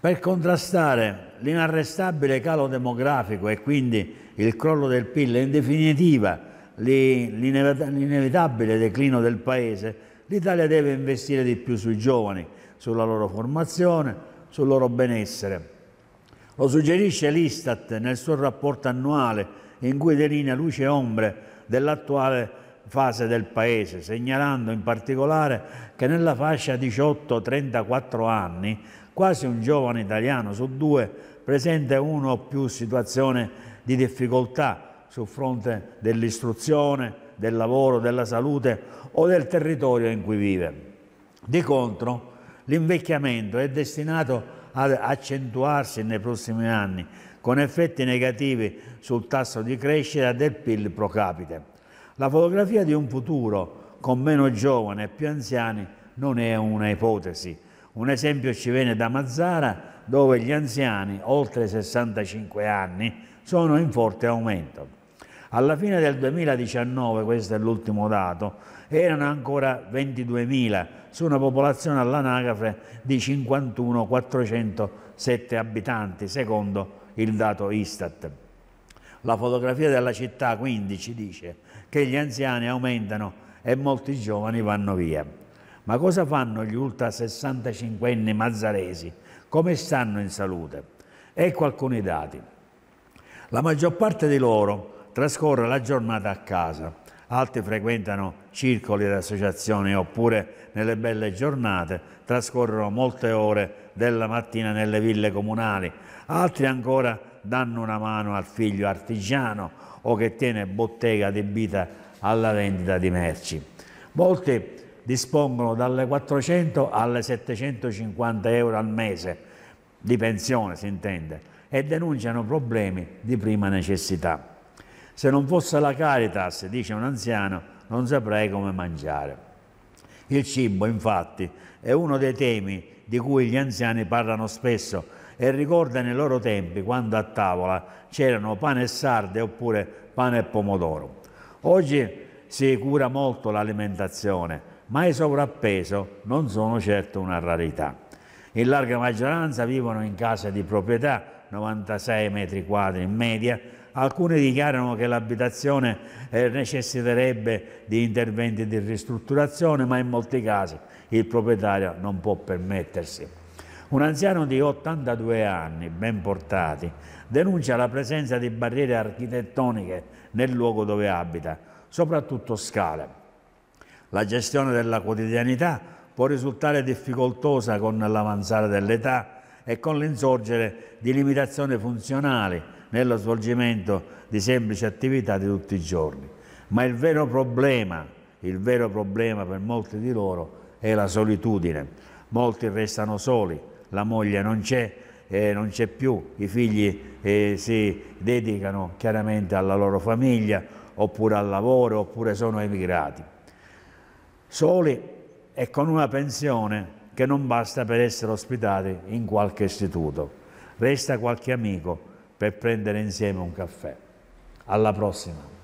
Per contrastare l'inarrestabile calo demografico e quindi il crollo del PIL e in definitiva l'inevitabile declino del Paese, l'Italia deve investire di più sui giovani, sulla loro formazione, sul loro benessere. Lo suggerisce l'Istat nel suo rapporto annuale in cui delinea luce e ombre dell'attuale fase del Paese, segnalando in particolare che nella fascia 18-34 anni Quasi un giovane italiano su due presenta una o più situazioni di difficoltà sul fronte dell'istruzione, del lavoro, della salute o del territorio in cui vive. Di contro, l'invecchiamento è destinato ad accentuarsi nei prossimi anni, con effetti negativi sul tasso di crescita del PIL pro capite. La fotografia di un futuro con meno giovani e più anziani non è una ipotesi, un esempio ci viene da Mazzara, dove gli anziani, oltre 65 anni, sono in forte aumento. Alla fine del 2019, questo è l'ultimo dato, erano ancora 22.000 su una popolazione all'anagrafe di 51.407 abitanti, secondo il dato Istat. La fotografia della città quindi ci dice che gli anziani aumentano e molti giovani vanno via. Ma cosa fanno gli ultra 65enni mazzaresi? Come stanno in salute? Ecco alcuni dati. La maggior parte di loro trascorre la giornata a casa, altri frequentano circoli ed associazioni oppure nelle belle giornate trascorrono molte ore della mattina nelle ville comunali, altri ancora danno una mano al figlio artigiano o che tiene bottega adibita alla vendita di merci. Molti dispongono dalle 400 alle 750 euro al mese di pensione, si intende, e denunciano problemi di prima necessità. Se non fosse la Caritas, dice un anziano, non saprei come mangiare. Il cibo, infatti, è uno dei temi di cui gli anziani parlano spesso e ricordano i loro tempi quando a tavola c'erano pane e sarde oppure pane e pomodoro. Oggi si cura molto l'alimentazione, ma i sovrappeso non sono certo una rarità. In larga maggioranza vivono in case di proprietà, 96 metri quadri in media, Alcuni dichiarano che l'abitazione eh, necessiterebbe di interventi di ristrutturazione, ma in molti casi il proprietario non può permettersi. Un anziano di 82 anni, ben portati, denuncia la presenza di barriere architettoniche nel luogo dove abita, soprattutto scale. La gestione della quotidianità può risultare difficoltosa con l'avanzare dell'età e con l'insorgere di limitazioni funzionali nello svolgimento di semplici attività di tutti i giorni. Ma il vero problema, il vero problema per molti di loro è la solitudine. Molti restano soli, la moglie non c'è, eh, non c'è più, i figli eh, si dedicano chiaramente alla loro famiglia oppure al lavoro oppure sono emigrati soli e con una pensione che non basta per essere ospitati in qualche istituto. Resta qualche amico per prendere insieme un caffè. Alla prossima!